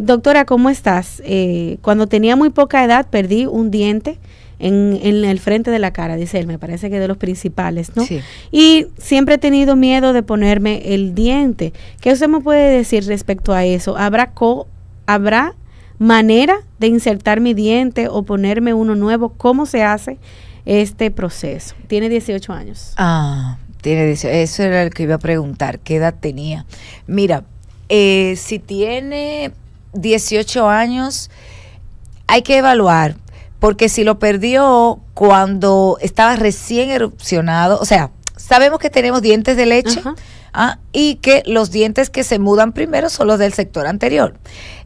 Doctora, ¿cómo estás? Eh, cuando tenía muy poca edad perdí un diente en, el frente de la cara, dice él, me parece que de los principales, ¿no? Sí. Y siempre he tenido miedo de ponerme el diente. ¿Qué usted me puede decir respecto a eso? ¿Habrá, co habrá manera de insertar mi diente o ponerme uno nuevo? ¿Cómo se hace este proceso? Tiene 18 años. Ah, tiene 18. Eso era el que iba a preguntar, ¿qué edad tenía? Mira, eh, si tiene 18 años, hay que evaluar, porque si lo perdió cuando estaba recién erupcionado, o sea, sabemos que tenemos dientes de leche. Ah, y que los dientes que se mudan primero son los del sector anterior.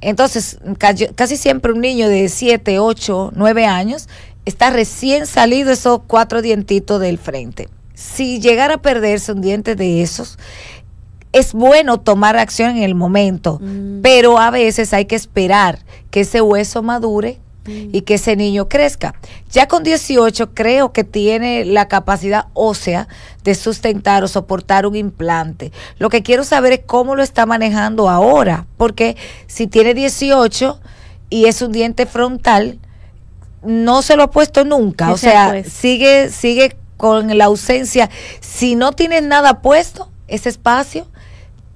Entonces, casi siempre un niño de 7, 8, 9 años está recién salido esos cuatro dientitos del frente. Si llegara a perderse un diente de esos, es bueno tomar acción en el momento, mm. pero a veces hay que esperar que ese hueso madure mm. y que ese niño crezca. Ya con 18 creo que tiene la capacidad ósea de sustentar o soportar un implante. Lo que quiero saber es cómo lo está manejando ahora, porque si tiene 18 y es un diente frontal, no se lo ha puesto nunca, o sea, sigue sigue con la ausencia. Si no tiene nada puesto, ese espacio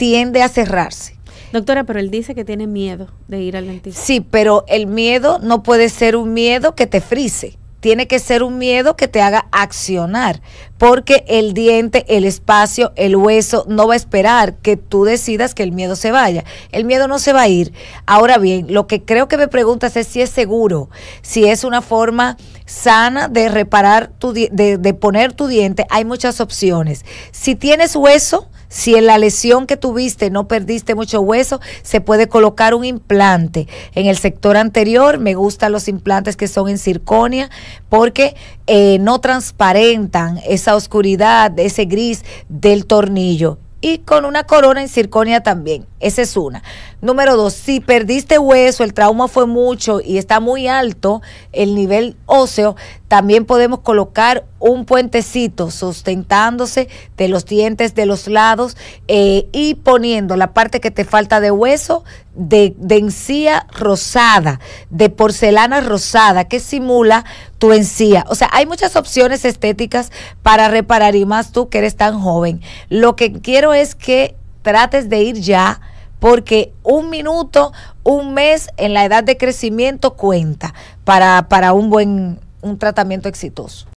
tiende a cerrarse. Doctora, pero él dice que tiene miedo de ir al dentista. Sí, pero el miedo no puede ser un miedo que te frise. Tiene que ser un miedo que te haga accionar, porque el diente, el espacio, el hueso no va a esperar que tú decidas que el miedo se vaya. El miedo no se va a ir. Ahora bien, lo que creo que me preguntas es si es seguro, si es una forma sana de reparar tu de, de poner tu diente. Hay muchas opciones. Si tienes hueso, si en la lesión que tuviste no perdiste mucho hueso, se puede colocar un implante. En el sector anterior me gustan los implantes que son en circonia porque eh, no transparentan esa oscuridad, ese gris del tornillo. Y con una corona en circonia también. Esa es una. Número dos, si perdiste hueso, el trauma fue mucho y está muy alto el nivel óseo, también podemos colocar un puentecito sustentándose de los dientes, de los lados eh, y poniendo la parte que te falta de hueso de, de encía rosada, de porcelana rosada que simula tu encía. O sea, hay muchas opciones estéticas para reparar y más tú que eres tan joven. Lo que quiero es que trates de ir ya porque un minuto, un mes en la edad de crecimiento cuenta para, un buen un tratamiento exitoso.